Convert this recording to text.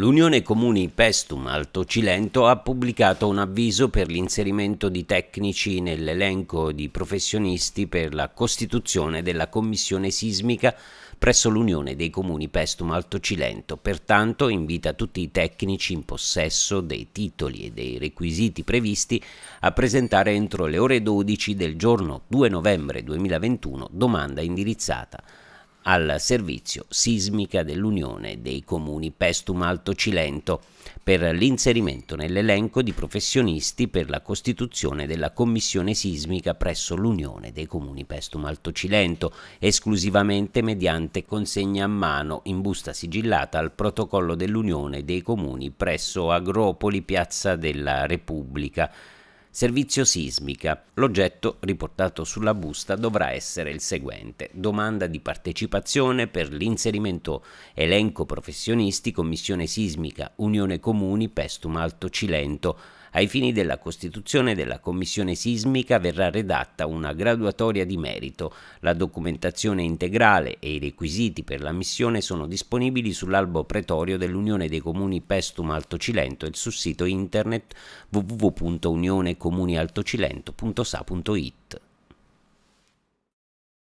L'Unione Comuni Pestum Alto Cilento ha pubblicato un avviso per l'inserimento di tecnici nell'elenco di professionisti per la costituzione della Commissione Sismica presso l'Unione dei Comuni Pestum Alto Cilento. Pertanto invita tutti i tecnici in possesso dei titoli e dei requisiti previsti a presentare entro le ore 12 del giorno 2 novembre 2021 domanda indirizzata al servizio sismica dell'Unione dei Comuni Pestum Alto Cilento per l'inserimento nell'elenco di professionisti per la costituzione della commissione sismica presso l'Unione dei Comuni Pestum Alto Cilento, esclusivamente mediante consegna a mano in busta sigillata al protocollo dell'Unione dei Comuni presso Agropoli, Piazza della Repubblica Servizio sismica. L'oggetto riportato sulla busta dovrà essere il seguente. Domanda di partecipazione per l'inserimento elenco professionisti, commissione sismica, Unione Comuni, Pestum Alto Cilento ai fini della costituzione della commissione sismica verrà redatta una graduatoria di merito. La documentazione integrale e i requisiti per la missione sono disponibili sull'albo pretorio dell'Unione dei Comuni Pestum Alto Cilento e sul sito internet www.unionecomunialtocilento.sa.it.